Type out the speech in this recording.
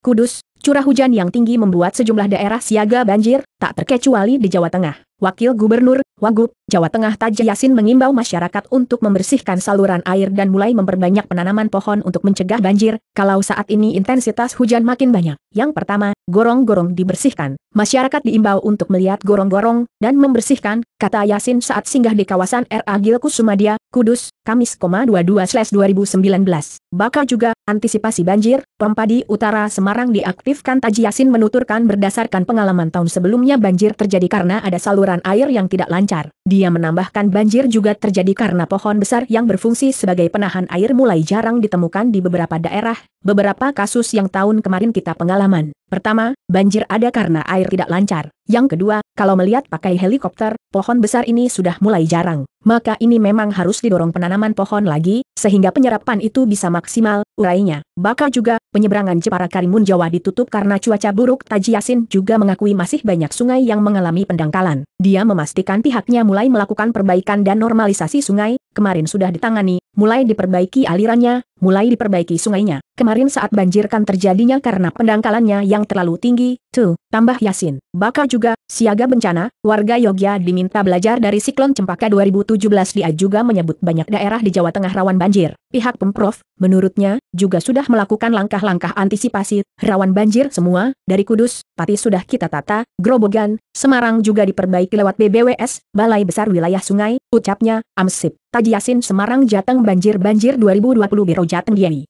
Kudus, curah hujan yang tinggi membuat sejumlah daerah siaga banjir, tak terkecuali di Jawa Tengah. Wakil Gubernur, Wagub, Jawa Tengah Taj Yasin mengimbau masyarakat untuk membersihkan saluran air dan mulai memperbanyak penanaman pohon untuk mencegah banjir, kalau saat ini intensitas hujan makin banyak. Yang pertama, gorong-gorong dibersihkan. Masyarakat diimbau untuk melihat gorong-gorong, dan membersihkan, kata Yasin saat singgah di kawasan RA Agil Sumadia, Kudus, Kamis, 22-2019. Bakal juga, antisipasi banjir, di Utara Semarang diaktifkan Taji Yasin menuturkan berdasarkan pengalaman tahun sebelumnya banjir terjadi karena ada saluran air yang tidak lancar. Dia menambahkan banjir juga terjadi karena pohon besar yang berfungsi sebagai penahan air mulai jarang ditemukan di beberapa daerah, beberapa kasus yang tahun kemarin kita pengalaman. Pertama, banjir ada karena air tidak lancar. Yang kedua, kalau melihat pakai helikopter, pohon besar ini sudah mulai jarang. Maka ini memang harus didorong penanaman pohon lagi, sehingga penyerapan itu bisa maksimal, urainya. Bakal juga, penyeberangan Jepara Karimun Jawa ditutup karena cuaca buruk. Taji Yasin juga mengakui masih banyak sungai yang mengalami pendangkalan. Dia memastikan pihaknya mulai melakukan perbaikan dan normalisasi sungai, kemarin sudah ditangani, mulai diperbaiki alirannya, mulai diperbaiki sungainya. Kemarin saat banjir kan terjadinya karena pendangkalannya yang terlalu tinggi, tuh, tambah Yasin. Bakal juga, siaga bencana, warga Yogya diminta belajar dari siklon cempaka 2017 dia juga menyebut banyak daerah di Jawa Tengah rawan banjir. Pihak Pemprov, menurutnya, juga sudah melakukan langkah-langkah antisipasi, rawan banjir semua, dari Kudus, Pati sudah kita tata, Grobogan, Semarang juga diperbaiki lewat BBWS, Balai Besar Wilayah Sungai, ucapnya, Amsip, Taji Semarang Jateng Banjir Banjir 2020 Biro Jateng Diai.